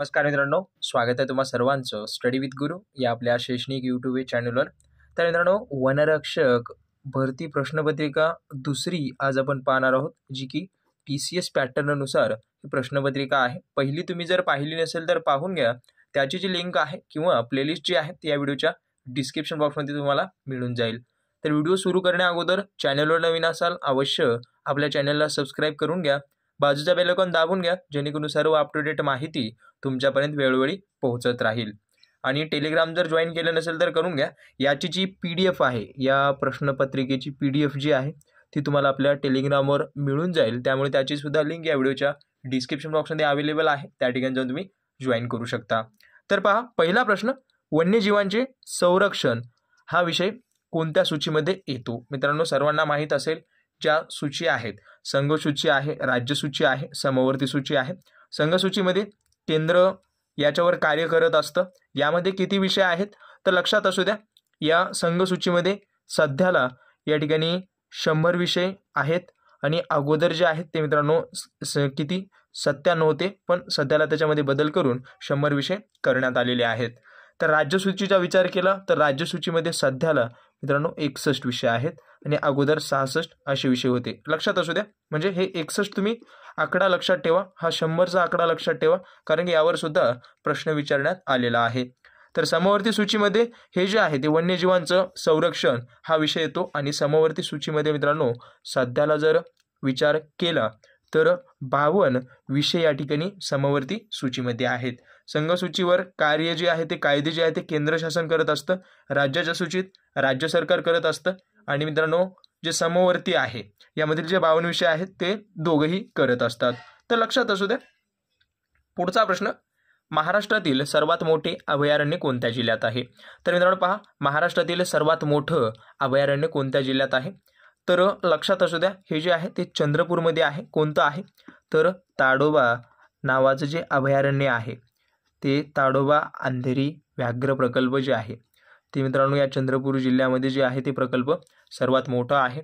नमस्कार मित्रांनो स्वागत आहे तुम्हाला सर्वांचं स्टडी विथ गुरु या आपल्या शैक्षणिक यूट्यूब चॅनलवर तर मित्रांनो वनरक्षक भरती प्रश्नपत्रिका दुसरी आज आपण पाहणार आहोत जी की टी सी एस पॅटर्ननुसार ही प्रश्नपत्रिका आहे पहिली तुम्ही जर पाहिली नसेल तर पाहून घ्या त्याची जी लिंक आहे किंवा प्लेलिस्ट जी आहे ती या व्हिडिओच्या डिस्क्रिप्शन बॉक्समध्ये तुम्हाला मिळून जाईल तर व्हिडिओ सुरू करण्या अगोदर चॅनलवर नवीन असाल अवश्य आपल्या चॅनलला सबस्क्राईब करून घ्या बाजूचा बेलकॉन दाबून घ्या जेणेकरून सर्व अप डेट माहिती तुमच्यापर्यंत वेळोवेळी पोहोचत राहील आणि टेलिग्राम जर जॉईन केलं नसेल तर करून घ्या याची जी पी डी एफ आहे या प्रश्नपत्रिकेची पी डी एफ जी आहे ती तुम्हाला आपल्या टेलिग्रामवर मिळून जाईल त्यामुळे त्याची सुद्धा लिंक या व्हिडिओच्या डिस्क्रिप्शन बॉक्समध्ये अवेलेबल आहे त्या ठिकाणी जाऊन तुम्ही जॉईन करू शकता तर पहा पहिला प्रश्न वन्यजीवांचे संरक्षण हा विषय कोणत्या सूचीमध्ये येतो मित्रांनो सर्वांना माहीत असेल ज्या सूची आहेत संघसूची आहे राज्यसूची आहे समवर्ती सूची आहे संघसूचीमध्ये केंद्र याच्यावर कार्य करत असतं यामध्ये किती विषय आहेत तर लक्षात असू द्या या संघसूचीमध्ये सध्याला या ठिकाणी शंभर विषय आहेत आणि अगोदर जे आहेत ते मित्रांनो किती सत्या नव्हते पण सध्याला त्याच्यामध्ये बदल करून शंभर विषय करण्यात आलेले आहेत तर राज्यसूचीचा विचार केला तर राज्यसूचीमध्ये सध्याला मित्रांनो एकसष्ट विषय आहेत आणि अगोदर सहासष्ट असे विषय होते लक्षात असू द्या म्हणजे हे एकसष्ट तुम्ही आकडा लक्षात ठेवा हा शंभरचा आकडा लक्षात ठेवा कारण की यावर सुद्धा प्रश्न विचारण्यात आलेला आहे तर समवर्ती सूचीमध्ये हे जे आहे ते वन्यजीवांचं संरक्षण हा विषय येतो आणि समवर्ती सूचीमध्ये मित्रांनो सध्याला जर विचार केला तर बावन विषय या ठिकाणी समवर्ती सूचीमध्ये आहेत संघसूचीवर कार्य जे आहे ते कायदे जे आहे ते केंद्र शासन करत असतं राज्याच्या सूचीत राज्य सरकार करत असतं आणि मित्रांनो जे समवर्ती आहे यामधील जे बावन विषय आहेत ते दोघंही करत असतात तर लक्षात असू द्या पुढचा प्रश्न महाराष्ट्रातील सर्वात मोठे अभयारण्य कोणत्या जिल्ह्यात आहे तर मित्रांनो पहा महाराष्ट्रातील सर्वात मोठं अभयारण्य कोणत्या जिल्ह्यात आहे तर लक्षात असू द्या हे जे आहे ते चंद्रपूरमध्ये आहे कोणतं आहे तर ताडोबा नावाचं जे अभयारण्य आहे ते ताडोबा अंधेरी व्याघ्र प्रकल्प जे आहे ते मित्रांनो या चंद्रपूर जिल्ह्यामध्ये जे आहे ते प्रकल्प सर्वात मोठा आहे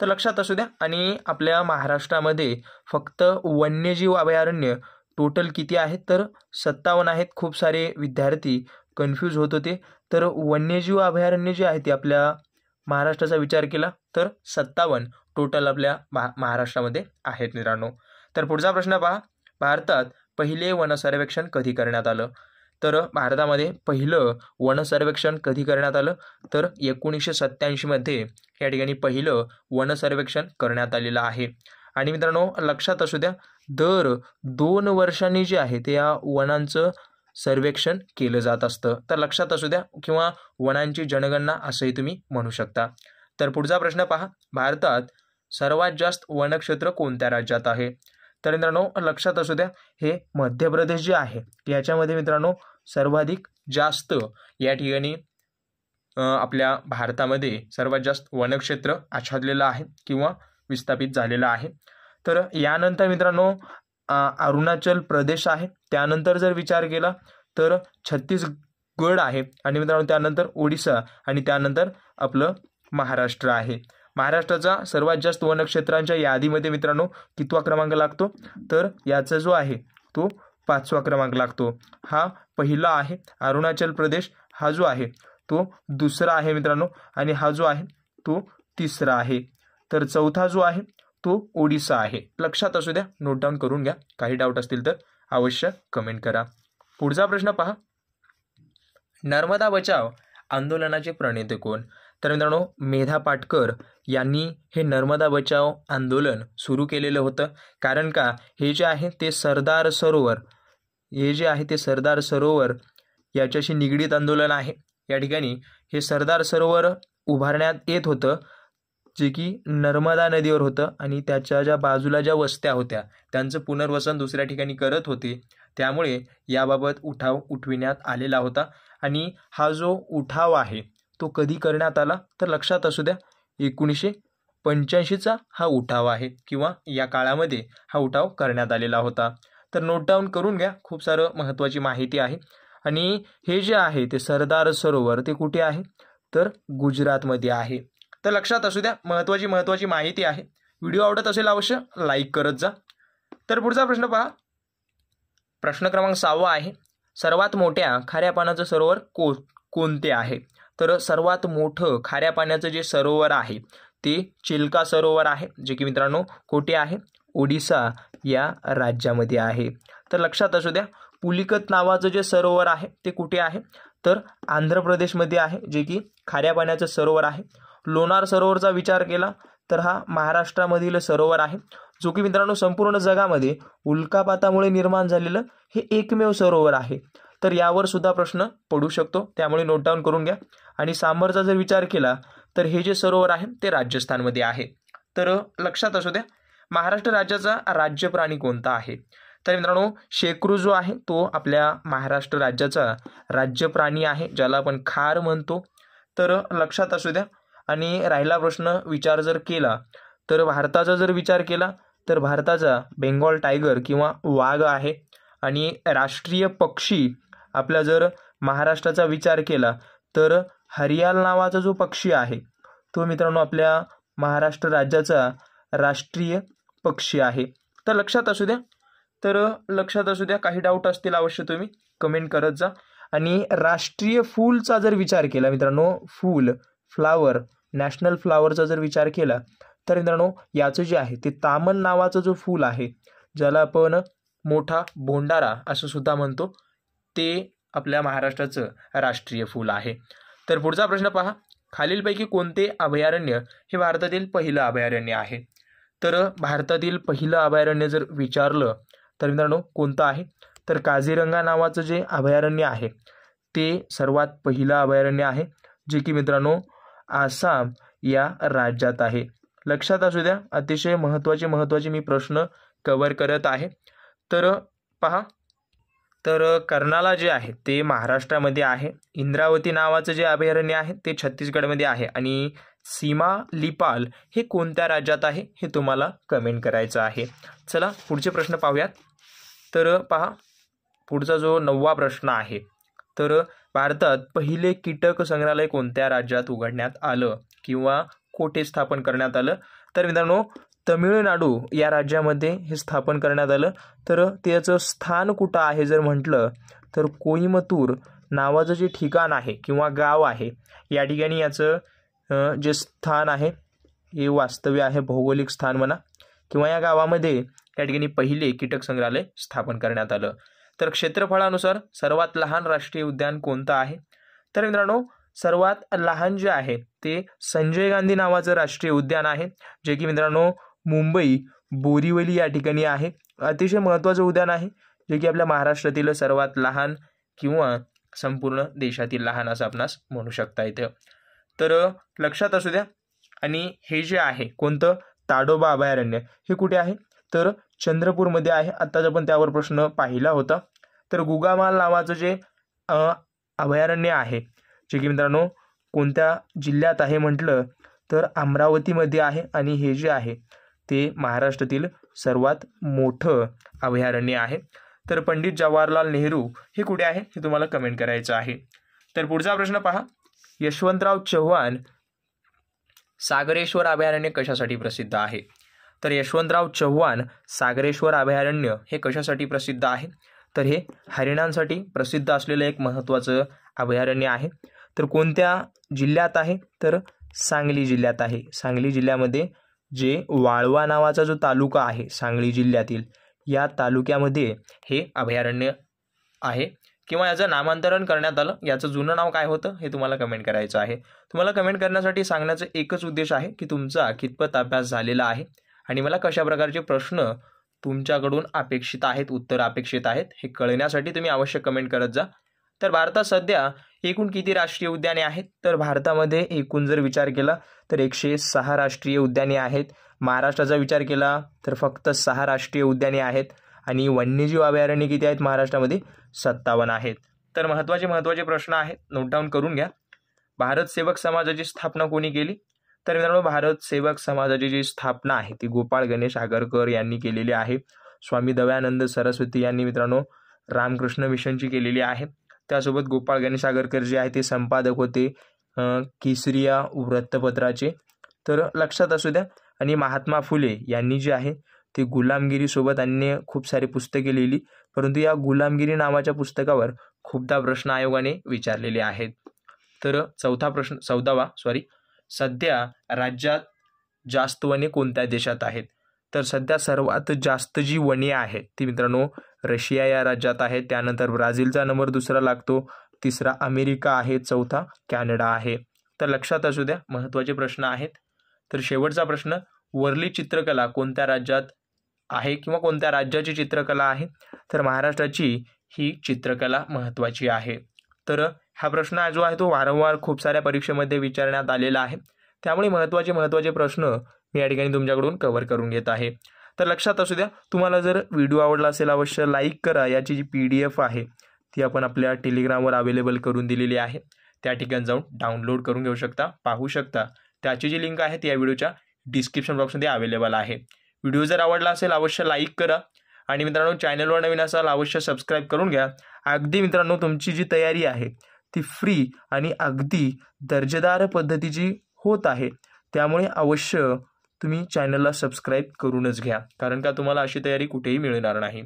तर लक्षात असू द्या आणि आपल्या महाराष्ट्रामध्ये फक्त वन्यजीव अभयारण्य टोटल किती आहेत तर सत्तावन्न आहेत खूप सारे विद्यार्थी कन्फ्यूज होत होते तर वन्यजीव अभयारण्य जे आहे ते आपल्या महाराष्ट्राचा विचार केला तर सत्तावन्न टोटल आपल्या महा महाराष्ट्रामध्ये आहेत मित्रांनो तर पुढचा प्रश्न पहा भारतात पहिले वन सर्वेक्षण कधी करण्यात आलं तर भारतामध्ये पहिलं वन सर्वेक्षण कधी करण्यात आलं तर एकोणीसशे सत्त्याऐंशीमध्ये या ठिकाणी पहिलं वन सर्वेक्षण करण्यात आलेलं आहे आणि मित्रांनो लक्षात असू द्या दर दोन वर्षांनी जे आहे ते या वनांचं सर्वेक्षण केलं जात असतं तर लक्षात असू द्या किंवा वनांची जनगणना असंही तुम्ही म्हणू शकता तर पुढचा प्रश्न पहा भारतात सर्वात जास्त वनक्षेत्र कोणत्या राज्यात आहे तर मित्रांनो लक्षात असू द्या हे मध्य प्रदेश जे आहे याच्यामध्ये मित्रांनो सर्वाधिक जास्त या ठिकाणी आपल्या भारतामध्ये सर्वात जास्त वनक्षेत्र आच्छादलेलं आहे किंवा विस्थापित झालेलं आहे तर यानंतर मित्रांनो अरुणाचल प्रदेश आहे त्यानंतर जर विचार केला तर छत्तीसगड आहे आणि मित्रांनो त्यानंतर ओडिसा आणि त्यानंतर आपलं महाराष्ट्र आहे महाराष्ट्राचा सर्वात जास्त वनक्षेत्रांच्या यादीमध्ये मित्रांनो कितवा क्रमांक लागतो तर याचा जो आहे तो पाचवा क्रमांक लागतो हा पहिला आहे अरुणाचल प्रदेश हा जो आहे तो दुसरा आहे मित्रांनो आणि हा जो आहे तो तिसरा आहे तर चौथा जो आहे तो ओडिसा आहे लक्षात असू द्या नोट डाऊन करून घ्या काही डाऊट असतील तर अवश्य कमेंट करा पुढचा प्रश्न पहा नर्मदा बचाव आंदोलनाचे प्रणेते कोण तर मित्रांनो मेधा पाटकर यांनी हे नर्मदा बचाव आंदोलन सुरू केलेलं होतं कारण का हे जे आहे ते सरदार सरोवर हे जे आहे ते सरदार सरोवर याच्याशी निगडीत आंदोलन आहे या ठिकाणी हे सरदार सरोवर उभारण्यात येत होतं जे की नर्मदा नदीवर होतं आणि त्याच्या ज्या बाजूला ज्या वस्त्या होत्या त्यांचं पुनर्वसन दुसऱ्या ठिकाणी करत होते त्यामुळे याबाबत उठाव उठविण्यात आलेला होता आणि हा जो उठाव आहे तो कधी करण्यात आला तर लक्षात असू द्या एकोणीसशे पंच्याऐंशीचा हा उठाव आहे किंवा या काळामध्ये हा उठाव करण्यात आलेला होता तर नोट डाऊन करून घ्या खूप सारं महत्त्वाची माहिती आहे आणि हे जे आहे ते सरदार सरोवर ते कुठे आहे तर गुजरातमध्ये आहे तर लक्षात असू द्या महत्त्वाची महत्त्वाची माहिती आहे व्हिडिओ आवडत असेल अवश्य लाईक करत जा तर पुढचा प्रश्न पहा प्रश्न क्रमांक सहावा आहे सर्वात मोठ्या खाऱ्या पाण्याचं सरोवर को कोणते आहे तर सर्वात मोठं खाऱ्या पाण्याचं जे सरोवर आहे ते चिल्का सरोवर आहे जे की मित्रांनो कोठे आहे ओडिसा या राज्यामध्ये आहे तर लक्षात असू द्या पुलिकत नावाचं जे सरोवर आहे ते कुठे आहे तर आंध्र प्रदेशमध्ये आहे जे की खाऱ्या पाण्याचं सरोवर आहे लोणार सरोवरचा विचार केला तर हा महाराष्ट्रामधील सरोवर आहे जो की मित्रांनो संपूर्ण जगामध्ये उल्कापातामुळे निर्माण झालेलं हे एकमेव सरोवर आहे तर यावर सुद्धा प्रश्न पडू शकतो त्यामुळे नोट डाऊन करून घ्या आणि सांबरचा जर विचार केला तर हे जे सरोवर आहे ते राजस्थानमध्ये आहे तर लक्षात असू द्या महाराष्ट्र राज्याचा राज्य प्राणी कोणता आहे तर मित्रांनो शेकरू जो आहे तो आपल्या महाराष्ट्र राज्याचा राज्य प्राणी आहे ज्याला आपण खार म्हणतो तर लक्षात असू द्या आणि राहिला प्रश्न विचार जर केला तर भारताचा जर विचार केला तर भारताचा बेंगॉल टायगर किंवा वाघ आहे आणि राष्ट्रीय पक्षी आपल्या जर महाराष्ट्राचा विचार केला तर हरियाल नावाचा जो पक्षी आहे तो मित्रांनो आपल्या महाराष्ट्र राज्याचा राष्ट्रीय पक्षी आहे तर लक्षात असू द्या तर लक्षात असू द्या काही डाऊट असतील अवश्य तुम्ही कमेंट करत जा आणि राष्ट्रीय फूलचा जर विचार केला मित्रांनो फूल फ्लावर नॅशनल फ्लावरचा जर विचार केला तर मित्रांनो याचं जे आहे ते तामन नावाचं जो फूल आहे ज्याला आपण मोठा भोंडारा असं सुद्धा म्हणतो ते आपल्या महाराष्ट्राचं राष्ट्रीय फूल आहे तर पुढचा प्रश्न पहा खालीलपैकी कोणते अभयारण्य हे भारतातील पहिलं अभयारण्य आहे तर भारतातील पहिलं अभयारण्य जर विचारलं तर मित्रांनो कोणतं आहे तर काझीरंगा नावाचं जे अभयारण्य आहे ते सर्वात पहिलं अभयारण्य आहे जे की मित्रांनो आसाम या राज्यात आहे लक्षात असू द्या अतिशय महत्त्वाचे महत्त्वाचे मी प्रश्न कवर करत आहे तर पहा तर कर्नाला जे आहे ते महाराष्ट्रामध्ये आहे इंद्रावती नावाचं जे अभयारण्य आहे ते छत्तीसगडमध्ये आहे आणि सीमा लिपाल हे कोणत्या राज्यात आहे हे तुम्हाला कमेंट करायचं आहे चला पुढचे प्रश्न पाहूयात तर पहा पुढचा जो नववा प्रश्न आहे तर भारतात पहिले कीटक संग्रहालय कोणत्या राज्यात उघडण्यात आलं किंवा कोठे स्थापन करण्यात आलं तर मित्रांनो तमिळनाडू या राज्यामध्ये हे स्थापन करण्यात आलं तर त्याचं स्थान कुठं आहे जर म्हटलं तर कोईमतूर नावाचं जे ठिकाण आहे किंवा गाव आहे या ठिकाणी याचं जे स्थान आहे हे वास्तव्य आहे भौगोलिक स्थान म्हणा किंवा या गावामध्ये या ठिकाणी पहिले कीटक संग्रहालय स्थापन करण्यात आलं तर क्षेत्रफळानुसार सर्वात लहान राष्ट्रीय उद्यान कोणतं आहे तर मित्रांनो सर्वात लहान जे आहे ते संजय गांधी नावाचं राष्ट्रीय उद्यान आहे जे की मित्रांनो मुंबई बोरीवली या ठिकाणी आहे अतिशय महत्त्वाचं उद्यान आहे जे की आपल्या महाराष्ट्रातील सर्वात लहान किंवा संपूर्ण देशातील लहान असं आपणास म्हणू शकता येतं तर लक्षात असू द्या आणि हे जे आहे कोणतं ताडोबा अभयारण्य हे कुठे आहे तर चंद्रपूरमध्ये आहे आत्ताच आपण त्यावर प्रश्न पाहिला होता तर गुगामाल नावाचं जे अभयारण्य आहे जे की मित्रांनो कोणत्या जिल्ह्यात आहे म्हटलं तर अमरावतीमध्ये आहे आणि हे जे आहे ते महाराष्ट्रातील सर्वात मोठं अभयारण्य आहे तर पंडित जवाहरलाल नेहरू हे कुठे आहे हे तुम्हाला कमेंट करायचं आहे तर पुढचा प्रश्न पहा यशवंतराव चव्हाण सागरेश्वर अभयारण्य कशासाठी प्रसिद्ध आहे तर यशवंतराव चव्हाण सागरेश्वर अभयारण्य हे कशासाठी प्रसिद्ध आहे तर हे हरिणांसाठी प्रसिद्ध असलेलं एक महत्त्वाचं अभयारण्य आहे तर कोणत्या जिल्ह्यात आहे तर सांगली जिल्ह्यात आहे सांगली जिल्ह्यामध्ये जे वाळवा नावाचा जो तालुका आहे सांगली जिल्ह्यातील या तालुक्यामध्ये हे अभयारण्य आहे किंवा याचं नामांतरण करण्यात आलं याचं जुनं नाव काय होतं हे तुम्हाला कमेंट करायचं आहे तुम्हाला कमेंट करण्यासाठी सांगण्याचं एकच उद्देश आहे की तुमचा कितपत अभ्यास झालेला आहे आणि मला कशा प्रकारचे प्रश्न तुमच्याकडून अपेक्षित आहेत उत्तर अपेक्षित आहेत हे कळण्यासाठी तुम्ही आवश्यक कमेंट करत जा तर भारतात सध्या एकूण किती राष्ट्रीय उद्याने आहेत तर भारतामध्ये एकूण जर विचार केला तर एकशे सहा राष्ट्रीय उद्याने आहेत महाराष्ट्राचा विचार केला तर फक्त सहा राष्ट्रीय उद्याने आहेत आणि वन्यजीव अभयारण्य किती आहेत महाराष्ट्रामध्ये सत्तावन्न आहेत तर महत्त्वाचे महत्त्वाचे प्रश्न आहेत नोट डाऊन करून घ्या भारत सेवक समाजाची स्थापना कोणी केली तर मित्रांनो भारत सेवक समाजाची जी स्थापना आहे ती गोपाळ गणेश आगरकर यांनी केलेली आहे स्वामी दयानंद सरस्वती यांनी मित्रांनो रामकृष्ण मिशनची केलेली आहे त्यासोबत गोपाळ गणेश आगरकर जे आहे ते संपादक होते केसरिया वृत्तपत्राचे तर लक्षात असू द्या आणि महात्मा फुले यांनी जे आहे ते गुलामगिरीसोबत अन्य खूप सारी पुस्तके लिहिली परंतु या गुलामगिरी नावाच्या पुस्तकावर खूपदा प्रश्न आयोगाने विचारलेले आहेत तर चौथा प्रश्न चौदावा सॉरी सध्या राज्यात जास्त वने कोणत्या देशात आहेत तर सध्या सर्वात जास्त जी वने आहेत ती मित्रांनो रशिया या राज्यात आहे त्यानंतर ब्राझीलचा नंबर दुसरा लागतो तिसरा अमेरिका आहे चौथा कॅनडा आहे तर लक्षात असू द्या महत्त्वाचे प्रश्न आहेत तर शेवटचा प्रश्न वरली चित्रकला कोणत्या राज्यात आहे किंवा कोणत्या राज्याची चित्रकला आहे तर महाराष्ट्राची ही चित्रकला महत्त्वाची आहे तर हा प्रश्न जो आहे तो वारंवार खूप साऱ्या परीक्षेमध्ये विचारण्यात आलेला आहे त्यामुळे महत्त्वाचे महत्त्वाचे प्रश्न मी या ठिकाणी तुमच्याकडून कव्हर करून घेत आहे तर लक्षात असू द्या तुम्हाला जर व्हिडिओ आवडला असेल अवश्य लाईक करा याची जी पी डी एफ आहे ती आपण आपल्या टेलिग्रामवर अवेलेबल करून दिलेली आहे त्या ठिकाणी जाऊन डाउनलोड करून घेऊ शकता पाहू शकता त्याची जी लिंक आहे ती या व्हिडिओच्या डिस्क्रिप्शन बॉक्समध्ये अवेलेबल आहे व्हिडिओ जर आवडला असेल अवश्य लाईक करा आणि मित्रांनो चॅनलवर नवीन असाल अवश्य सबस्क्राईब करून घ्या अगदी मित्रांनो तुमची जी तयारी आहे ती फ्री आणि अगदी दर्जेदार पद्धतीची होत आहे त्यामुळे अवश्य तुम्ही चॅनलला सबस्क्राईब करूनच घ्या कारण का तुम्हाला अशी तयारी कुठेही मिळणार नाही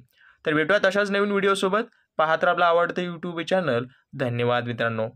तर भेटूया तशाच नवीन व्हिडिओसोबत पाहत आपला आवडतं यूट्यूब चॅनल धन्यवाद मित्रांनो